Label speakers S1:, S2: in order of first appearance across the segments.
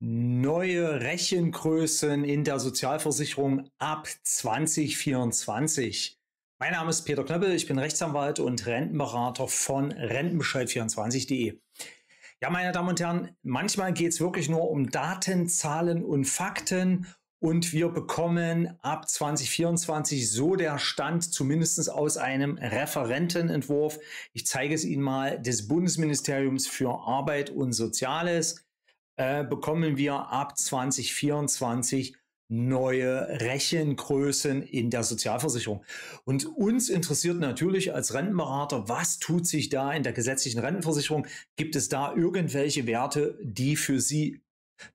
S1: neue Rechengrößen in der Sozialversicherung ab 2024. Mein Name ist Peter Knöppel, ich bin Rechtsanwalt und Rentenberater von rentenbescheid24.de. Ja, meine Damen und Herren, manchmal geht es wirklich nur um Daten, Zahlen und Fakten und wir bekommen ab 2024 so der Stand zumindest aus einem Referentenentwurf. Ich zeige es Ihnen mal des Bundesministeriums für Arbeit und Soziales. Äh, bekommen wir ab 2024 neue Rechengrößen in der Sozialversicherung. Und uns interessiert natürlich als Rentenberater, was tut sich da in der gesetzlichen Rentenversicherung? Gibt es da irgendwelche Werte, die für Sie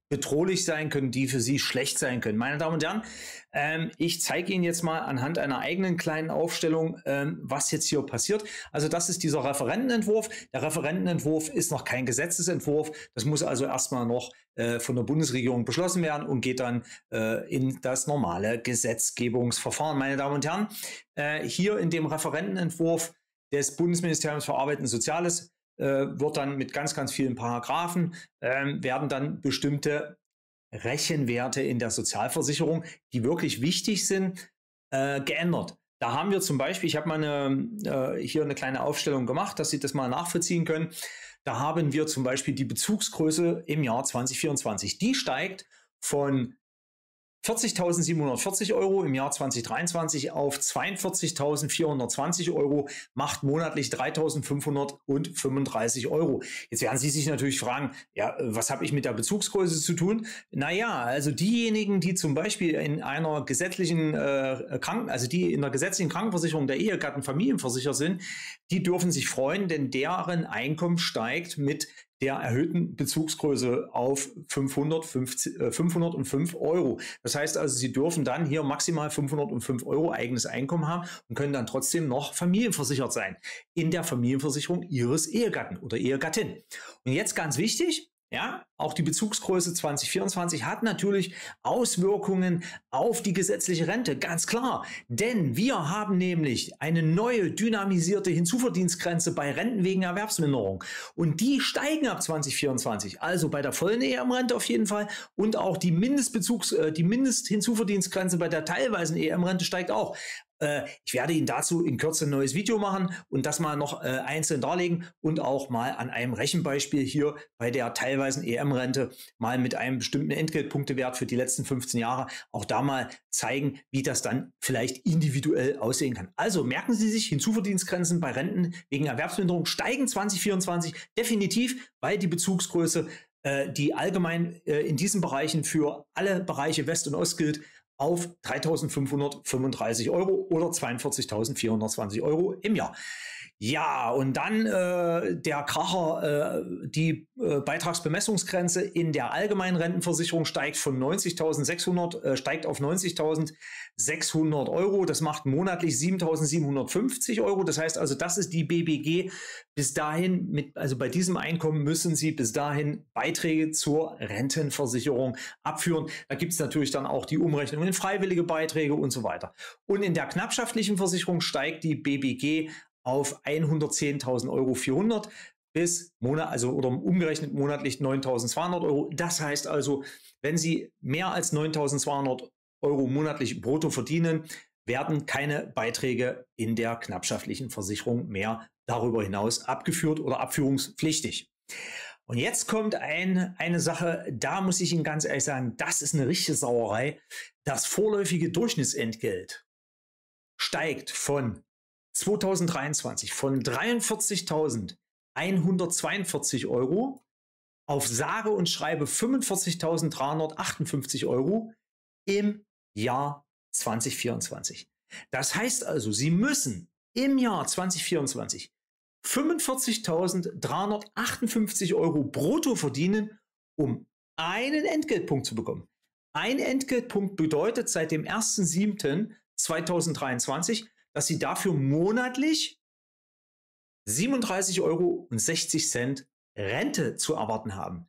S1: bedrohlich sein können, die für Sie schlecht sein können. Meine Damen und Herren, ähm, ich zeige Ihnen jetzt mal anhand einer eigenen kleinen Aufstellung, ähm, was jetzt hier passiert. Also das ist dieser Referentenentwurf. Der Referentenentwurf ist noch kein Gesetzesentwurf. Das muss also erstmal noch äh, von der Bundesregierung beschlossen werden und geht dann äh, in das normale Gesetzgebungsverfahren. Meine Damen und Herren, äh, hier in dem Referentenentwurf des Bundesministeriums für Arbeit und Soziales äh, wird dann mit ganz, ganz vielen Paragraphen, ähm, werden dann bestimmte Rechenwerte in der Sozialversicherung, die wirklich wichtig sind, äh, geändert. Da haben wir zum Beispiel, ich habe mal eine, äh, hier eine kleine Aufstellung gemacht, dass Sie das mal nachvollziehen können. Da haben wir zum Beispiel die Bezugsgröße im Jahr 2024. Die steigt von 40.740 Euro im Jahr 2023 auf 42.420 Euro macht monatlich 3.535 Euro. Jetzt werden Sie sich natürlich fragen, ja, was habe ich mit der Bezugsgröße zu tun? Naja, also diejenigen, die zum Beispiel in einer gesetzlichen äh, Kranken, also die in der gesetzlichen Krankenversicherung der Ehegatten Familienversicher sind, die dürfen sich freuen, denn deren Einkommen steigt mit der erhöhten Bezugsgröße auf 500, äh, 505 Euro. Das heißt also, Sie dürfen dann hier maximal 505 Euro eigenes Einkommen haben und können dann trotzdem noch familienversichert sein in der Familienversicherung Ihres Ehegatten oder Ehegattin. Und jetzt ganz wichtig, ja, auch die Bezugsgröße 2024 hat natürlich Auswirkungen auf die gesetzliche Rente, ganz klar. Denn wir haben nämlich eine neue dynamisierte Hinzuverdienstgrenze bei Renten wegen Erwerbsminderung. Und die steigen ab 2024, also bei der vollen EM-Rente auf jeden Fall. Und auch die, Mindestbezugs-, äh, die Mindesthinzuverdienstgrenze bei der teilweisen EM-Rente steigt auch. Äh, ich werde Ihnen dazu in Kürze ein neues Video machen und das mal noch äh, einzeln darlegen und auch mal an einem Rechenbeispiel hier bei der teilweisen EM-Rente mal mit einem bestimmten Entgeltpunktewert für die letzten 15 Jahre auch da mal zeigen, wie das dann vielleicht individuell aussehen kann. Also merken Sie sich, Hinzuverdienstgrenzen bei Renten wegen Erwerbsminderung steigen 2024 definitiv, weil die Bezugsgröße äh, die allgemein äh, in diesen Bereichen für alle Bereiche West und Ost gilt, auf 3.535 Euro oder 42.420 Euro im Jahr. Ja, und dann äh, der Kracher, äh, die äh, Beitragsbemessungsgrenze in der allgemeinen Rentenversicherung steigt von 90.600, äh, steigt auf 90.600 Euro. Das macht monatlich 7.750 Euro. Das heißt also, das ist die BBG. Bis dahin, mit, also bei diesem Einkommen müssen Sie bis dahin Beiträge zur Rentenversicherung abführen. Da gibt es natürlich dann auch die Umrechnung in freiwillige Beiträge und so weiter. Und in der knappschaftlichen Versicherung steigt die BBG auf 110.000 Euro 400 bis Monat, also oder umgerechnet monatlich 9.200 Euro. Das heißt also, wenn Sie mehr als 9.200 Euro monatlich brutto verdienen, werden keine Beiträge in der knappschaftlichen Versicherung mehr darüber hinaus abgeführt oder abführungspflichtig. Und jetzt kommt ein, eine Sache, da muss ich Ihnen ganz ehrlich sagen, das ist eine richtige Sauerei. Das vorläufige Durchschnittsentgelt steigt von 2023 von 43.142 Euro auf sage und schreibe 45.358 Euro im Jahr 2024. Das heißt also, Sie müssen im Jahr 2024 45.358 Euro brutto verdienen, um einen Entgeltpunkt zu bekommen. Ein Entgeltpunkt bedeutet seit dem 1.7.2023 dass sie dafür monatlich 37,60 Euro Rente zu erwarten haben.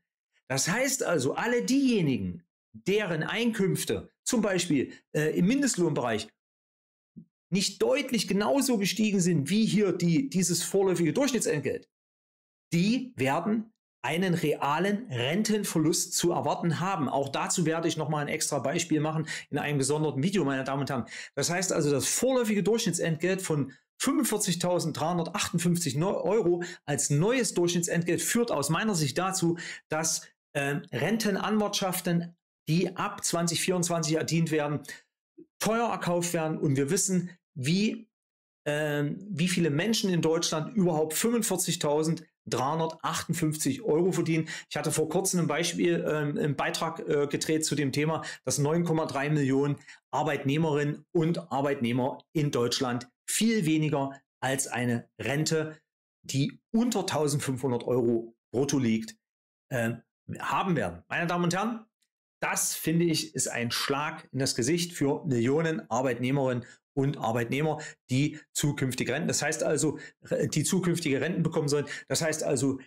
S1: Das heißt also, alle diejenigen, deren Einkünfte zum Beispiel äh, im Mindestlohnbereich nicht deutlich genauso gestiegen sind wie hier die, dieses vorläufige Durchschnittsentgelt, die werden einen realen Rentenverlust zu erwarten haben. Auch dazu werde ich nochmal ein extra Beispiel machen in einem gesonderten Video, meine Damen und Herren. Das heißt also, das vorläufige Durchschnittsentgelt von 45.358 Euro als neues Durchschnittsentgelt führt aus meiner Sicht dazu, dass äh, Rentenanwartschaften, die ab 2024 erdient werden, teuer erkauft werden. Und wir wissen, wie, äh, wie viele Menschen in Deutschland überhaupt 45.000 358 Euro verdienen. Ich hatte vor kurzem ein Beispiel, ähm, einen Beitrag äh, gedreht zu dem Thema, dass 9,3 Millionen Arbeitnehmerinnen und Arbeitnehmer in Deutschland viel weniger als eine Rente, die unter 1500 Euro brutto liegt, äh, haben werden. Meine Damen und Herren, das finde ich ist ein Schlag in das Gesicht für Millionen Arbeitnehmerinnen und Arbeitnehmer, die zukünftige Renten, das heißt also, äh, die zukünftige Renten bekommen sollen. Das heißt also,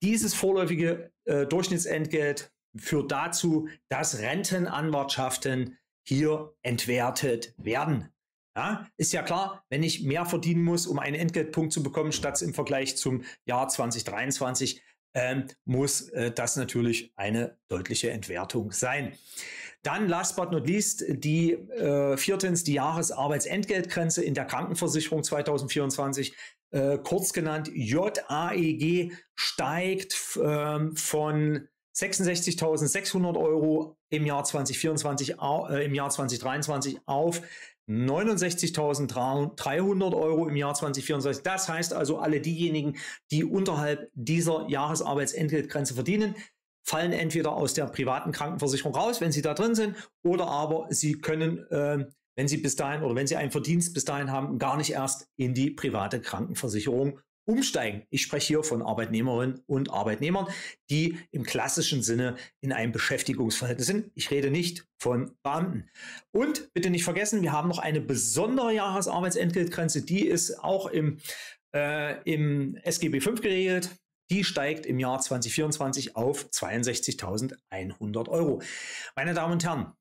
S1: dieses vorläufige äh, Durchschnittsentgelt führt dazu, dass Rentenanwartschaften hier entwertet werden. Ja, ist ja klar, wenn ich mehr verdienen muss, um einen Entgeltpunkt zu bekommen, statt im Vergleich zum Jahr 2023, ähm, muss äh, das natürlich eine deutliche Entwertung sein. Dann, last but not least, die äh, viertens, die Jahresarbeitsentgeltgrenze in der Krankenversicherung 2024, äh, kurz genannt JAEG, steigt ähm, von 66.600 Euro im Jahr 2024, äh, im Jahr 2023 auf 69.300 Euro im Jahr 2024. Das heißt also, alle diejenigen, die unterhalb dieser Jahresarbeitsentgeltgrenze verdienen, fallen entweder aus der privaten Krankenversicherung raus, wenn sie da drin sind, oder aber sie können, äh, wenn sie bis dahin oder wenn sie einen Verdienst bis dahin haben, gar nicht erst in die private Krankenversicherung umsteigen. Ich spreche hier von Arbeitnehmerinnen und Arbeitnehmern, die im klassischen Sinne in einem Beschäftigungsverhältnis sind. Ich rede nicht von Beamten. Und bitte nicht vergessen, wir haben noch eine besondere Jahresarbeitsentgeltgrenze, die ist auch im, äh, im SGB V geregelt. Die steigt im Jahr 2024 auf 62.100 Euro. Meine Damen und Herren,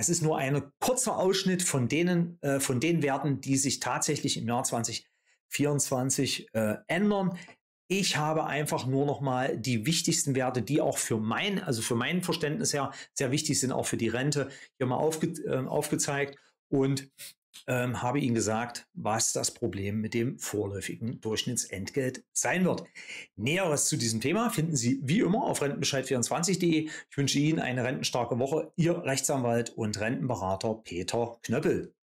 S1: es ist nur ein kurzer Ausschnitt von, denen, äh, von den Werten, die sich tatsächlich im Jahr 20 24 äh, ändern. Ich habe einfach nur noch mal die wichtigsten Werte, die auch für mein, also für mein Verständnis her sehr wichtig sind, auch für die Rente, hier mal aufge, äh, aufgezeigt und ähm, habe Ihnen gesagt, was das Problem mit dem vorläufigen Durchschnittsentgelt sein wird. Näheres zu diesem Thema finden Sie wie immer auf rentenbescheid24.de. Ich wünsche Ihnen eine rentenstarke Woche. Ihr Rechtsanwalt und Rentenberater Peter Knöppel.